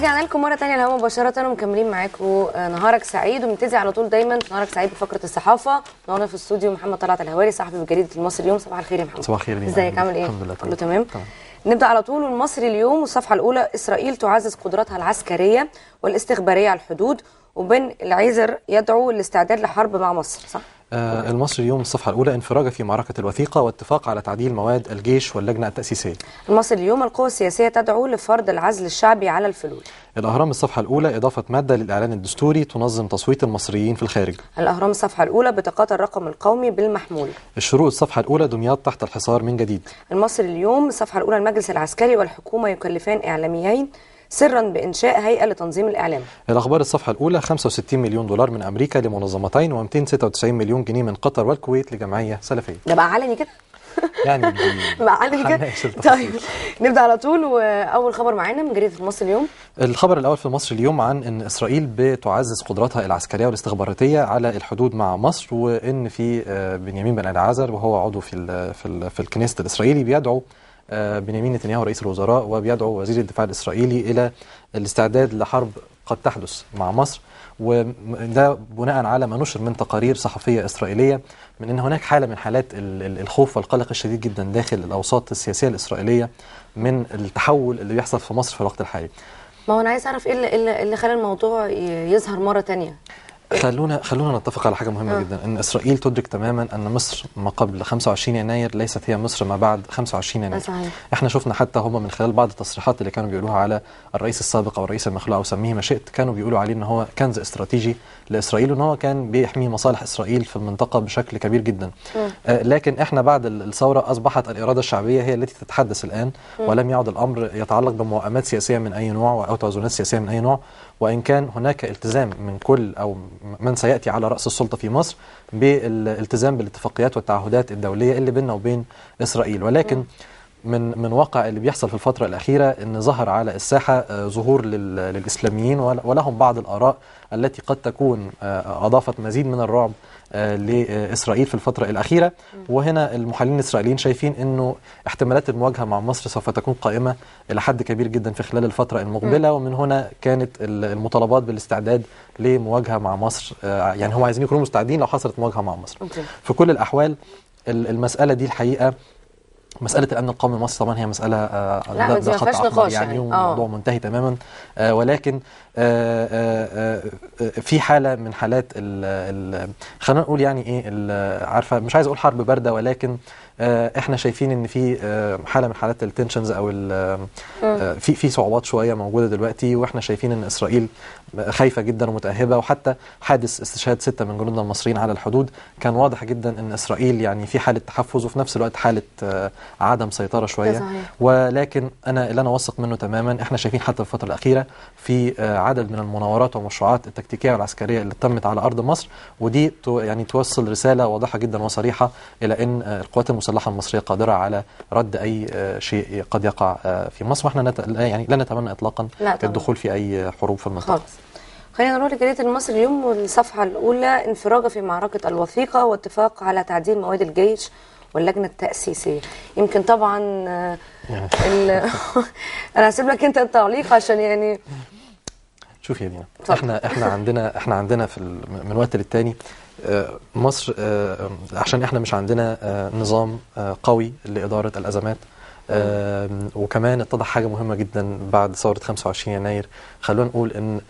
رجعنا لكم مره ثانيه الهوا مباشره ومكملين معاكم نهارك سعيد وبنبتدي على طول دايما في نهارك سعيد بفقره الصحافه معانا في الاستوديو محمد طلعت الهواري صاحب بجريده المصري اليوم صباح الخير يا محمد صباح الخير ازيك عامل ايه الحمد لله كله طيب. تمام طيب. نبدا على طول المصري اليوم والصفحه الاولى اسرائيل تعزز قدراتها العسكريه والاستخباريه على الحدود وبين العيزر يدعو للاستعداد لحرب مع مصر صح؟ آه المصري اليوم الصفحة الأولى انفراجة في معركة الوثيقة واتفاق على تعديل مواد الجيش واللجنة التأسيسية المصري اليوم القوى السياسية تدعو لفرض العزل الشعبي على الفلول الأهرام الصفحة الأولى إضافة مادة للإعلان الدستوري تنظم تصويت المصريين في الخارج الأهرام الصفحة الأولى بطاقات الرقم القومي بالمحمول الشروق الصفحة الأولى دمياط تحت الحصار من جديد المصري اليوم الصفحة الأولى المجلس العسكري والحكومة يكلفان إعلاميين سرا بإنشاء هيئة لتنظيم الإعلام الأخبار الصفحة الأولى 65 مليون دولار من أمريكا لمنظمتين و296 مليون جنيه من قطر والكويت لجمعية سلفية ده بقى علني كده يعني بقى علني كده طيب نبدا على طول واول خبر معانا من جريده مصر اليوم الخبر الاول في مصر اليوم عن ان اسرائيل بتعزز قدراتها العسكريه والاستخباراتيه على الحدود مع مصر وان في آه، بنيامين بن العازر وهو عضو في في, في الكنيست الاسرائيلي بيدعو آه، بنيامين نتنياهو رئيس الوزراء وبيدعو وزير الدفاع الإسرائيلي إلى الاستعداد لحرب قد تحدث مع مصر وده بناء على ما نشر من تقارير صحفية إسرائيلية من أن هناك حالة من حالات الخوف والقلق الشديد جدا داخل الأوساط السياسية الإسرائيلية من التحول اللي بيحصل في مصر في الوقت الحالي ما هو أنا عايز أعرف إيه اللي إيه إيه خلى الموضوع يظهر مرة ثانيه؟ خلونا خلونا نتفق على حاجه مهمه آه. جدا ان اسرائيل تدرك تماما ان مصر ما قبل 25 يناير ليست هي مصر ما بعد 25 يناير آه، صحيح. احنا شفنا حتى هم من خلال بعض التصريحات اللي كانوا بيقولوها على الرئيس السابق او الرئيس المخلوع او سميه ما شئت كانوا بيقولوا عليه ان هو كنز استراتيجي لاسرائيل وان هو كان بيحمي مصالح اسرائيل في المنطقه بشكل كبير جدا آه, آه، لكن احنا بعد الثوره اصبحت الاراده الشعبيه هي التي تتحدث الان م. ولم يعد الامر يتعلق بموائمات سياسيه من اي نوع او توازنات سياسيه من اي نوع وان كان هناك التزام من كل او من سيأتي على رأس السلطة في مصر بالالتزام بالاتفاقيات والتعهدات الدولية اللي بيننا وبين إسرائيل ولكن من من واقع اللي بيحصل في الفترة الأخيرة أن ظهر على الساحة آه، ظهور للإسلاميين ولهم بعض الآراء التي قد تكون آه، أضافت مزيد من الرعب آه، لإسرائيل في الفترة الأخيرة وهنا المحللين الإسرائيليين شايفين أنه احتمالات المواجهة مع مصر سوف تكون قائمة إلى حد كبير جدا في خلال الفترة المقبلة ومن هنا كانت المطالبات بالاستعداد لمواجهة مع مصر يعني هم عايزين يكونوا مستعدين لو حصلت مواجهة مع مصر في كل الأحوال المسألة دي الحقيقة مسألة الأمن القومي مصر طبعا هي مسألة آه، لا ده, ده خط أحمر يعني, يعني. الموضوع آه. منتهي تماما آه، ولكن في حالة من حالات خلينا نقول يعني إيه عارفة مش عايز أقول حرب باردة ولكن آه، احنا شايفين ان في آه، حاله من حالات التنشنز او آه. في في صعوبات شويه موجوده دلوقتي واحنا شايفين ان اسرائيل خايفه جدا ومتاهبه وحتى حادث استشهاد سته من جنودنا المصريين على الحدود كان واضح جدا ان اسرائيل يعني في حاله تحفظ وفي نفس الوقت حاله عدم سيطره شويه ولكن انا اللي انا واثق منه تماما احنا شايفين حتى الفتره الاخيره في عدد من المناورات والمشروعات التكتيكيه والعسكريه اللي تمت على ارض مصر ودي يعني توصل رساله واضحه جدا وصريحه الى ان القوات المسلحه المصلحة المصرية قادرة على رد أي آه، شيء قد يقع آه، في مصر وإحنا نت... يعني لا نتمنى إطلاقا لا الدخول في أي حروب في المنطقة خالص. خلينا نروح لجريدة المصري اليوم والصفحة الأولى انفراجة في معركة الوثيقة واتفاق على تعديل مواد الجيش واللجنة التأسيسية يمكن طبعا يعني. آه، أنا هسيب لك أنت التعليق عشان يعني شوف يا دينا احنا احنا عندنا احنا عندنا في من وقت للتاني آه، مصر آه، عشان احنا مش عندنا آه، نظام قوي لإدارة الأزمات وكمان اتضح حاجة مهمة جدا بعد ثورة 25 يناير خلونا نقول إن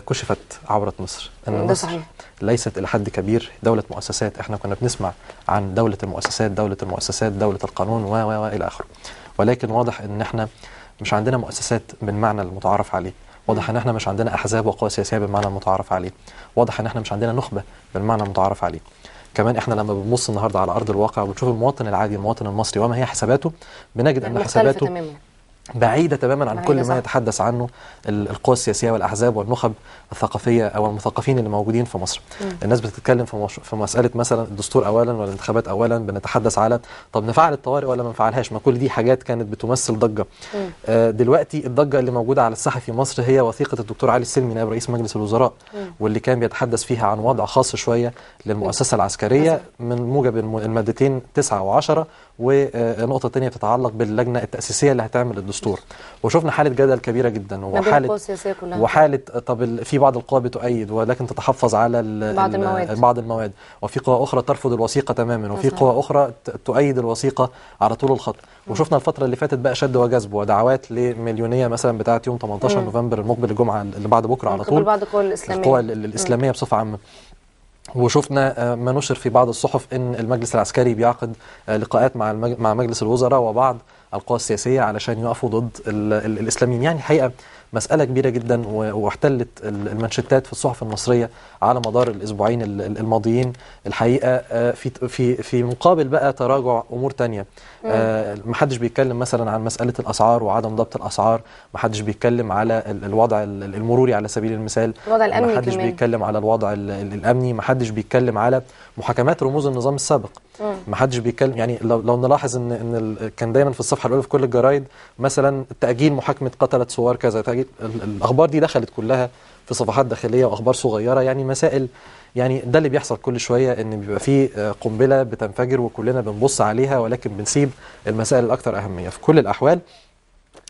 كشفت عورة مصر إن ده مصر صحيح. ليست إلى حد كبير دولة مؤسسات احنا كنا بنسمع عن دولة المؤسسات دولة المؤسسات دولة القانون و و إلى آخره ولكن واضح إن احنا مش عندنا مؤسسات بالمعنى المتعارف عليه واضح ان احنا مش عندنا احزاب وقوى سياسيه بالمعنى المتعارف عليه واضح ان احنا مش عندنا نخبه بالمعنى المتعارف عليه كمان احنا لما بنبص النهارده على ارض الواقع وبنشوف المواطن العادي المواطن المصري وما هي حساباته بنجد ان حساباته بعيدة تماما عن كل ما يتحدث عنه القوى السياسية والأحزاب والنخب الثقافية أو المثقفين اللي موجودين في مصر الناس بتتكلم في, في مسألة مثلا الدستور أولا والانتخابات أولا بنتحدث على طب نفعل الطوارئ ولا ما نفعلهاش ما كل دي حاجات كانت بتمثل ضجة آه دلوقتي الضجة اللي موجودة على الساحة في مصر هي وثيقة الدكتور علي السلمي نائب رئيس مجلس الوزراء واللي كان بيتحدث فيها عن وضع خاص شوية للمؤسسة العسكرية من موجب المادتين 9 و10 والنقطة آه، الثانية بتتعلق باللجنة التأسيسية اللي هتعمل الدستور الدستور وشفنا حاله جدل كبيره جدا وحاله وحاله طب في بعض القوى بتؤيد ولكن تتحفظ على بعض المواد بعض المواد وفي قوى اخرى ترفض الوثيقه تماما وفي نعم. قوى اخرى تؤيد الوثيقه على طول الخط نعم. وشفنا الفتره اللي فاتت بقى شد وجذب ودعوات لمليونيه مثلا بتاعه يوم 18 مم. نوفمبر المقبل الجمعه اللي بعد بكره على طول بعض القوى الاسلاميه القوى الاسلاميه بصفه عامه وشفنا آه، ما نشر في بعض الصحف ان المجلس العسكري بيعقد آه، لقاءات مع مع مجلس الوزراء وبعض القوى السياسيه علشان يقفوا ضد الاسلاميين يعني الحقيقه مساله كبيره جدا واحتلت المانشيتات في الصحف المصريه على مدار الاسبوعين الماضيين الحقيقه آه، في في في مقابل بقى تراجع امور تانية ما آه، حدش بيتكلم مثلا عن مساله الاسعار وعدم ضبط الاسعار ما حدش بيتكلم على الوضع المروري على سبيل المثال الوضع الامني ما حدش بيتكلم على الوضع الامني ما حدش بيتكلم على محاكمات رموز النظام السابق ما حدش بيتكلم يعني لو, لو نلاحظ ان ان كان دايما في الصف الصفحه الاولى في كل الجرايد مثلا تاجيل محاكمه قتله صور كذا تاجيل الاخبار دي دخلت كلها في صفحات داخليه واخبار صغيره يعني مسائل يعني ده اللي بيحصل كل شويه ان بيبقى في آه، قنبله بتنفجر وكلنا بنبص عليها ولكن بنسيب المسائل الاكثر اهميه في كل الاحوال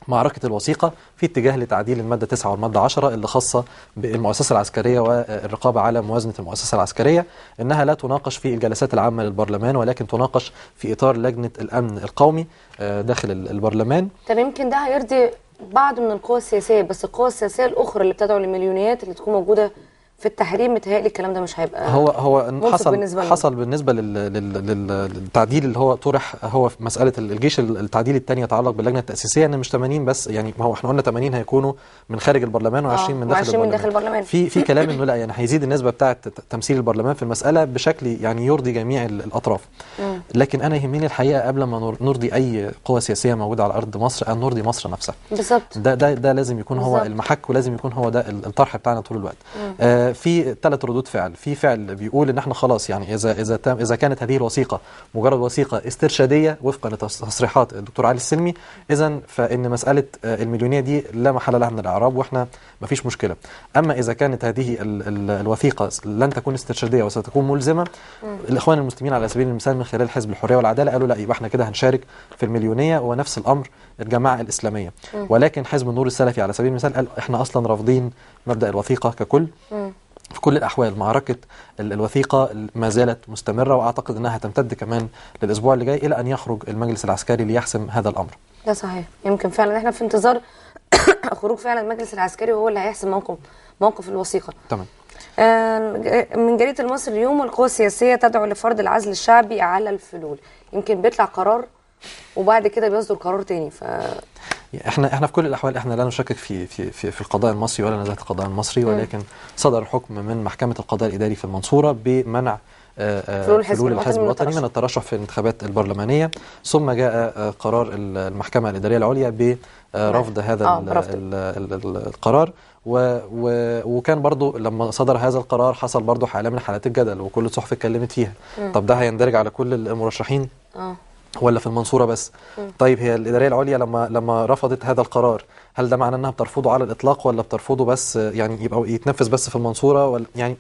معركة الوثيقة في اتجاه لتعديل المادة 9 والمادة 10 اللي خاصة بالمؤسسة العسكرية والرقابة على موازنة المؤسسة العسكرية إنها لا تناقش في الجلسات العامة للبرلمان ولكن تناقش في إطار لجنة الأمن القومي آه، داخل البرلمان طب يمكن ده هيرضي بعض من القوى السياسية بس القوى السياسية الأخرى اللي بتدعو للمليونيات اللي تكون موجودة في التحريم متهيألي الكلام ده مش هيبقى هو هو حصل بالنسبة حصل بالنسبه لل لل للتعديل اللي هو طرح هو في مساله الجيش التعديل الثاني يتعلق باللجنه التاسيسيه ان مش 80 بس يعني ما هو احنا قلنا 80 هيكونوا من خارج البرلمان آه، و20 من داخل البرلمان, من داخل البرلمان. في في كلام انه لا يعني هيزيد النسبه بتاعه تمثيل البرلمان في المساله بشكل يعني يرضي جميع الاطراف لكن انا يهمني الحقيقه قبل ما نرضي اي قوى سياسيه موجوده على ارض مصر ان نرضي مصر نفسها بالظبط ده ده ده لازم يكون بالزبط. هو المحك ولازم يكون هو ده الطرح بتاعنا طول الوقت آه في ثلاث ردود فعل في فعل بيقول ان احنا خلاص يعني اذا اذا تم اذا كانت هذه الوثيقه مجرد وثيقه استرشاديه وفقا لتصريحات الدكتور علي السلمي اذا فان مساله المليونيه دي لا محل لها من الاعراب واحنا ما فيش مشكله اما اذا كانت هذه الوثيقه لن تكون استرشاديه وستكون ملزمه الاخوان المسلمين على سبيل المثال من خلال حزب الحريه والعداله قالوا لا يبقى احنا كده هنشارك في المليونيه ونفس الامر الجماعه الاسلاميه ولكن حزب النور السلفي على سبيل المثال قال احنا اصلا رافضين مبدا الوثيقه ككل في كل الأحوال معركة الوثيقة ما زالت مستمرة وأعتقد أنها هتمتد كمان للأسبوع اللي جاي إلى أن يخرج المجلس العسكري ليحسم هذا الأمر ده صحيح يمكن فعلا احنا في انتظار خروج فعلا المجلس العسكري وهو اللي هيحسم موقف موقف الوثيقة تمام آه، من جريدة المصري اليوم القوى السياسية تدعو لفرض العزل الشعبي على الفلول يمكن بيطلع قرار وبعد كده بيصدر قرار تاني ف احنا احنا في كل الاحوال احنا لا نشكك في في في, في القضاء المصري ولا نزاهه القضاء المصري ولكن صدر حكم من محكمه القضاء الاداري في المنصوره بمنع آه، آه، فلول الحزب, الحزب الوطني من الترشح في الانتخابات البرلمانيه ثم جاء آه، قرار المحكمه الاداريه العليا برفض نعم. هذا القرار و و وكان برضو لما صدر هذا القرار حصل برضو حاله من حالات الجدل وكل الصحف اتكلمت فيها طب ده هيندرج على كل المرشحين آه. ولا في المنصوره بس م. طيب هي الاداريه العليا لما لما رفضت هذا القرار هل ده معناه انها بترفضه على الاطلاق ولا بترفضه بس يعني يبقى يتنفذ بس في المنصوره ولا يعني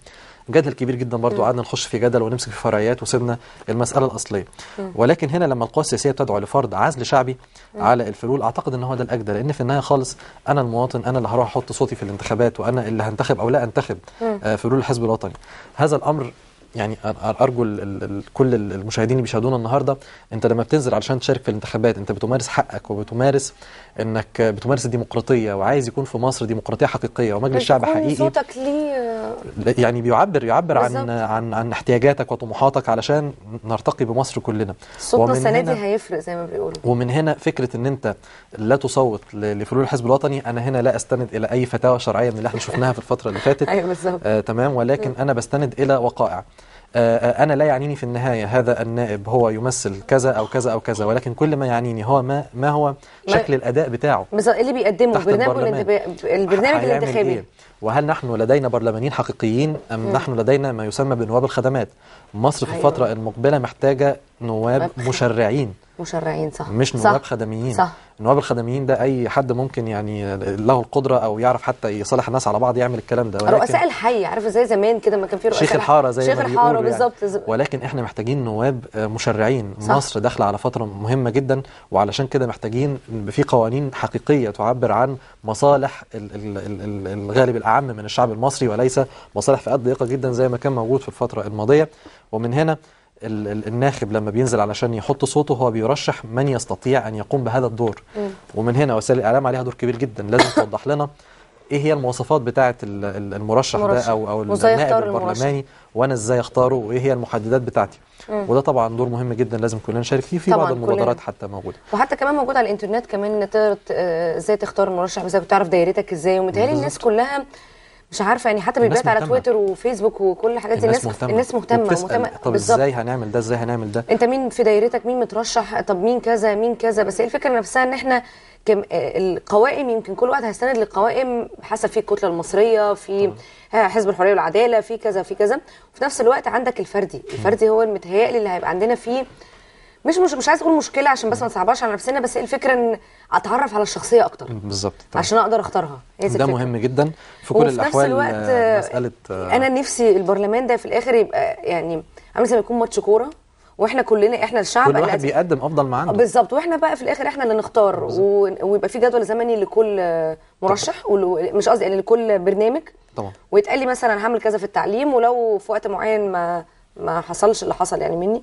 جدل كبير جدا برضو قعدنا نخش في جدل ونمسك في فرعيات وسيبنا المساله الاصليه م. ولكن هنا لما القوى السياسيه بتدعو لفرض عزل شعبي م. على الفلول اعتقد ان هو ده الاجدى لان في النهايه خالص انا المواطن انا اللي هروح احط صوتي في الانتخابات وانا اللي هنتخب او لا انتخب آه، فلول الحزب الوطني هذا الامر يعني ارجو كل المشاهدين اللي بيشاهدونا النهارده انت لما بتنزل علشان تشارك في الانتخابات انت بتمارس حقك وبتمارس انك بتمارس الديمقراطيه وعايز يكون في مصر ديمقراطيه حقيقيه ومجلس شعب حقيقي صوتك ليه يعني بيعبر يعبر عن عن عن احتياجاتك وطموحاتك علشان نرتقي بمصر كلنا صوتنا السنه دي هيفرق زي ما بيقولوا ومن هنا فكره ان انت لا تصوت لفلول الحزب الوطني انا هنا لا استند الى اي فتاوى شرعيه من اللي احنا شفناها في الفتره اللي فاتت ايوه بالظبط آه تمام ولكن انا بستند الى وقائع آه، آه، أنا لا يعنيني في النهاية هذا النائب هو يمثل كذا أو كذا أو كذا ولكن كل ما يعنيني هو ما ما هو شكل الأداء بتاعه اللي بيقدمه البرنامج البرنامج الانتخابي إيه؟ وهل نحن لدينا برلمانيين حقيقيين أم م. نحن لدينا ما يسمى بنواب الخدمات مصر في أيوة. الفترة أيوة. المقبلة محتاجة نواب مشرعين مشرعين صح مش نواب صح. خدميين صح النواب الخدميين ده اي حد ممكن يعني له القدره او يعرف حتى يصالح الناس على بعض يعمل الكلام ده رؤساء الحي عارف زي زمان كده ما كان في رؤساء شيخ الحاره زي شيخ الحاره يعني. بالظبط يعني. ولكن احنا محتاجين نواب آه، مشرعين صح. مصر داخله على فتره مهمه جدا وعلشان كده محتاجين في قوانين حقيقيه تعبر عن مصالح الغالب الاعم من الشعب المصري وليس مصالح فئات ضيقه جدا زي ما كان موجود في الفتره الماضيه ومن هنا الناخب لما بينزل علشان يحط صوته هو بيرشح من يستطيع أن يقوم بهذا الدور م. ومن هنا وسائل الإعلام عليها دور كبير جدا لازم توضح لنا ايه هي المواصفات بتاعه المرشح, المرشح ده او او النائب البرلماني وانا ازاي اختاره وايه هي المحددات بتاعتي وده طبعا دور مهم جدا لازم كلنا نشارك فيه في بعض المبادرات حتى موجوده وحتى كمان موجود على الانترنت كمان تقدر آه، ازاي تختار المرشح وازاي بتعرف دايرتك ازاي ومتهيألي الناس كلها مش عارفه يعني حتى بيبات على تويتر وفيسبوك وكل الحاجات دي الناس الناس مهتمه, الناس مهتمة مهتمة طب بالزبط. ازاي هنعمل ده ازاي هنعمل ده انت مين في دايرتك مين مترشح طب مين كذا مين كذا بس هي الفكره نفسها ان احنا كم القوائم يمكن كل واحد هيستند للقوائم حسب في الكتله المصريه في حزب الحريه والعداله في كذا في كذا وفي نفس الوقت عندك الفردي الفردي هو المتهيألي اللي هيبقى عندنا فيه مش مش مش عايز اقول مشكله عشان بس ما تصعبهاش على نفسنا بس الفكره ان اتعرف على الشخصيه اكتر بالظبط عشان اقدر اختارها ده مهم جدا في كل الاحوال نفس الوقت مساله آه، انا نفسي البرلمان ده في الاخر يبقى يعني عامل زي ما يكون ماتش كوره واحنا كلنا احنا الشعب كل واحد بيقدم افضل ما عنده بالظبط واحنا بقى في الاخر احنا اللي نختار و... ويبقى في جدول زمني لكل آه، مرشح ولو... مش قصدي يعني لكل برنامج طبعا ويتقال لي مثلا هعمل كذا في التعليم ولو في وقت معين ما ما حصلش اللي حصل يعني مني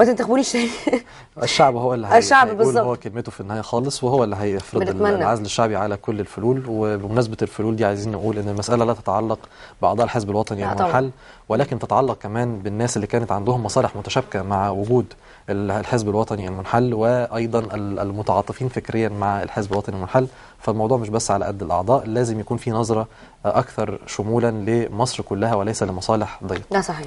ما تنتخبونيش تاني الشعب هو اللي الشعب بالظبط هو كلمته في النهايه خالص وهو اللي هيفرض العزل الشعبي على كل الفلول وبمناسبه الفلول دي عايزين نقول ان المساله لا تتعلق باعضاء الحزب الوطني او يعني الحل ولكن تتعلق كمان بالناس اللي كانت عندهم مصالح متشابكه مع وجود الحزب الوطني المنحل وايضا المتعاطفين فكريا مع الحزب الوطني المنحل فالموضوع مش بس على قد الاعضاء لازم يكون في نظره اكثر شمولا لمصر كلها وليس لمصالح ضيقه. ده صحيح.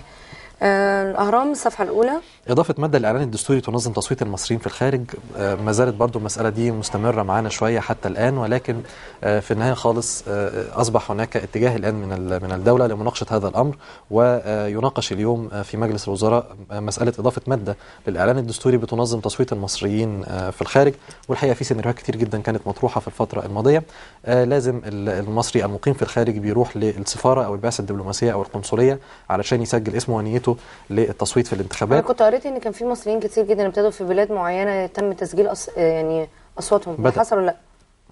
آه، الاهرام الصفحه الاولى اضافه ماده الاعلان الدستوري تنظم تصويت المصريين في الخارج آه، ما زالت برضه المساله دي مستمره معانا شويه حتى الان ولكن آه، في النهايه خالص اصبح هناك اتجاه الان من من الدوله لمناقشه هذا الامر ويناقش اليوم في مجلس الوزراء مساله اضافه ماده للاعلان الدستوري بتنظم تصويت المصريين في الخارج والحقيقه في سيناريوهات كتير جدا كانت مطروحه في الفتره الماضيه لازم المصري المقيم في الخارج بيروح للسفاره او البعثه الدبلوماسيه او القنصليه علشان يسجل اسمه ونيته قدرته للتصويت في الانتخابات انا كنت قريت ان كان في مصريين كتير جدا ابتدوا في بلاد معينه تم تسجيل أص... يعني اصواتهم بدأ. حصل ولا لا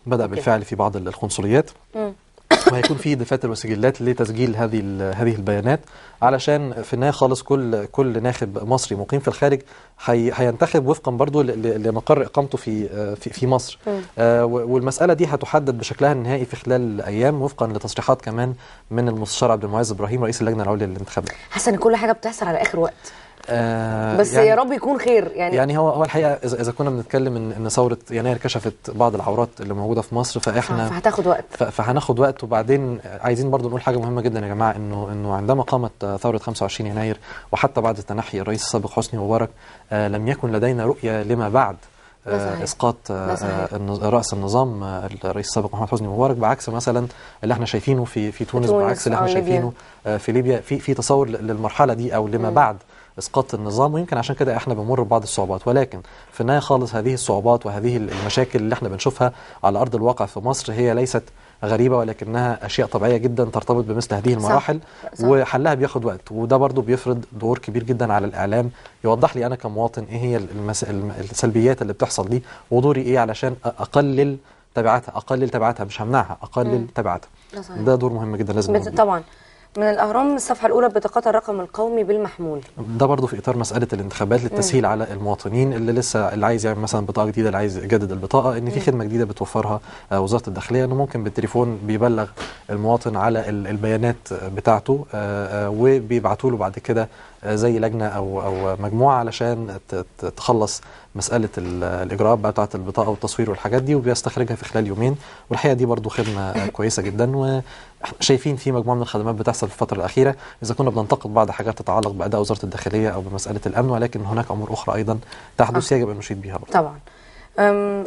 بدا بالفعل في بعض القنصليات وهيكون في دفاتر وسجلات لتسجيل هذه هذه البيانات علشان في النهايه خالص كل كل ناخب مصري مقيم في الخارج هينتخب وفقا برضه لمقر اقامته في في, في مصر آه والمساله دي هتحدد بشكلها النهائي في خلال ايام وفقا لتصريحات كمان من المستشار عبد المعز ابراهيم رئيس اللجنه العليا للانتخابات حاسه ان كل حاجه بتحصل على اخر وقت آه بس يعني يا رب يكون خير يعني يعني هو هو الحقيقه اذا كنا بنتكلم ان ان ثوره يناير كشفت بعض العورات اللي موجوده في مصر فاحنا آه، فهتاخد وقت فهناخد وقت وبعدين عايزين برضو نقول حاجه مهمه جدا يا جماعه انه انه عندما قامت ثوره 25 يناير وحتى بعد تنحي الرئيس السابق حسني مبارك آه لم يكن لدينا رؤيه لما بعد آه اسقاط آه, آه، راس النظام آه الرئيس السابق محمد حسني مبارك بعكس مثلا اللي احنا شايفينه في في تونس, تونس بعكس اللي احنا آه، شايفينه في ليبيا في في تصور للمرحله دي او لما م. بعد اسقاط النظام ويمكن عشان كده احنا بنمر ببعض الصعوبات ولكن في النهايه خالص هذه الصعوبات وهذه المشاكل اللي احنا بنشوفها على ارض الواقع في مصر هي ليست غريبة ولكنها أشياء طبيعية جدا ترتبط بمثل هذه المراحل صح. صح. وحلها بياخد وقت وده برضو بيفرض دور كبير جدا على الإعلام يوضح لي أنا كمواطن إيه هي المس... السلبيات اللي بتحصل دي ودوري إيه علشان أقلل تبعاتها أقلل تبعاتها مش همنعها أقلل تبعاتها ده دور مهم جدا لازم طبعا من الاهرام الصفحه الاولى ببطاقات الرقم القومي بالمحمول ده برضه في اطار مساله الانتخابات للتسهيل مم. على المواطنين اللي لسه اللي عايز يعمل مثلا بطاقه جديده اللي عايز يجدد البطاقه ان في خدمه جديده بتوفرها آه، وزاره الداخليه انه ممكن بالتليفون بيبلغ المواطن على البيانات بتاعته آه، آه، وبيبعتوا له بعد كده زي لجنه او او مجموعه علشان تخلص مساله الاجراءات بقى بتاعه البطاقه والتصوير والحاجات دي وبيستخرجها في خلال يومين والحقيقه دي برضو خدمه كويسه جدا وشايفين في مجموعه من الخدمات بتحصل في الفتره الاخيره اذا كنا بننتقد بعض حاجات تتعلق باداء وزاره الداخليه او بمساله الامن ولكن هناك امور اخرى ايضا تحدث آه. يجب ان نشيد بها برضو. طبعا